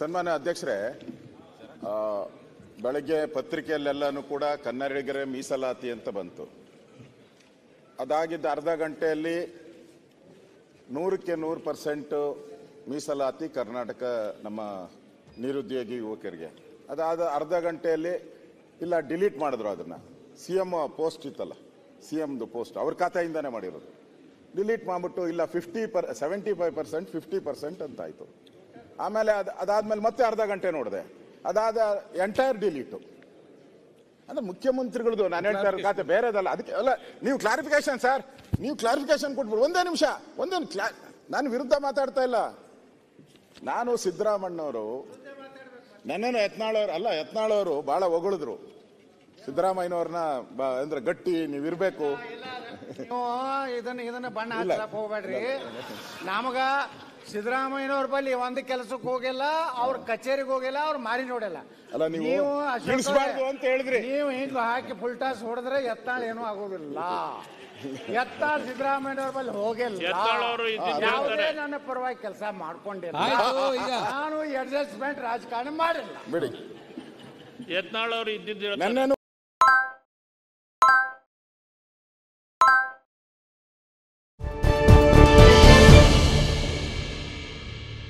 ಸನ್ಮಾನ್ಯ ಅಧ್ಯಕ್ಷರೇ ಬೆಳಗ್ಗೆ ಪತ್ರಿಕೆಯಲ್ಲೆಲ್ಲನೂ ಕೂಡ ಕನ್ನಡಿಗರೇ ಮೀಸಲಾತಿ ಅಂತ ಬಂತು ಅದಾಗಿದ್ದ ಅರ್ಧ ಗಂಟೆಯಲ್ಲಿ ನೂರಕ್ಕೆ ನೂರು ಪರ್ಸೆಂಟು ಮೀಸಲಾತಿ ಕರ್ನಾಟಕ ನಮ್ಮ ನಿರುದ್ಯೋಗಿ ಯುವಕರಿಗೆ ಅದಾದ ಅರ್ಧ ಗಂಟೆಯಲ್ಲಿ ಇಲ್ಲ ಡಿಲೀಟ್ ಮಾಡಿದ್ರು ಅದನ್ನು ಸಿ ಎಮ್ ಪೋಸ್ಟ್ ಇತ್ತಲ್ಲ ಸಿ ಎಮ್ದು ಪೋಸ್ಟ್ ಅವ್ರ ಖಾತೆಯಿಂದನೇ ಮಾಡಿರೋದು ಡಿಲೀಟ್ ಮಾಡಿಬಿಟ್ಟು ಇಲ್ಲ fifty per seventy five percent fifty percent ಅಂತಾಯಿತು ಆಮೇಲೆ ಅದು ಅದಾದ್ಮೇಲೆ ಮತ್ತೆ ಅರ್ಧ ಗಂಟೆ ನೋಡಿದೆ ಅದಾದ ಎಂಟೈರ್ ಡಿಲೀಟು ಅಂದ್ರೆ ಮುಖ್ಯಮಂತ್ರಿಗಳದು ನಾನು ಹೇಳ್ತಾ ಇರೋ ಖಾತೆ ಬೇರೆದಲ್ಲ ಅದಕ್ಕೆ ಅಲ್ಲ ನೀವು ಕ್ಲಾರಿಫಿಕೇಶನ್ ಸರ್ ನೀವು ಕ್ಲಾರಿಫಿಕೇಶನ್ ಕೊಟ್ಬಿಡು ಒಂದೇ ನಿಮಿಷ ಒಂದೇ ನಾನು ವಿರುದ್ಧ ಮಾತಾಡ್ತಾ ಇಲ್ಲ ನಾನು ಸಿದ್ದರಾಮಣ್ಣವರು ನನ್ನೇನು ಯತ್ನಾಳವ್ರು ಅಲ್ಲ ಯತ್ನಾಳವರು ಬಹಳ ಹೊಗಳಿದ್ರು ಸಿದ್ದರಾಮಯ್ಯನವ್ರನ್ನ ಅಂದ್ರೆ ಗಟ್ಟಿ ಇರ್ಬೇಕು ಇದನ್ನ ಇದನ್ನ ಬಣ್ಣ ಹೋಗ್ಬೇಡ್ರಿ ನಮಗ ಸಿದ್ದರಾಮಯ್ಯನವ್ರ ಬಳಿ ಒಂದ್ ಕೆಲಸಕ್ಕೆ ಹೋಗಿಲ್ಲ ಅವ್ರ ಕಚೇರಿಗೆ ಹೋಗಿಲ್ಲ ಅವ್ರ ಮಾರಿ ನೋಡಿಲ್ಲ ಅಲ್ಲ ನೀವು ಅಂತ ಹೇಳಿದ್ರಿ. ನೀವು ಹಿಂಗ್ ಹಾಕಿ ಫುಲ್ ಟಾಸ್ ಹೊಡೆದ್ರೆ ಎತ್ತಾಳ ಏನೂ ಆಗೋದಿಲ್ಲ ಎತ್ತಾಳ ಸಿದ್ದರಾಮಯ್ಯನವ್ರ ಬಳಿ ಹೋಗಿಲ್ಲ ಯಾವುದೇ ನನ್ನ ಪರವಾಗಿ ಕೆಲಸ ಮಾಡ್ಕೊಂಡಿಲ್ಲ ನಾನು ಅಡ್ಜಸ್ಟ್ಮೆಂಟ್ ರಾಜಕಾರಣ ಮಾಡಿಲ್ಲ ಬಿಡಿ ಯತ್ನಾಳ್ ಅವರು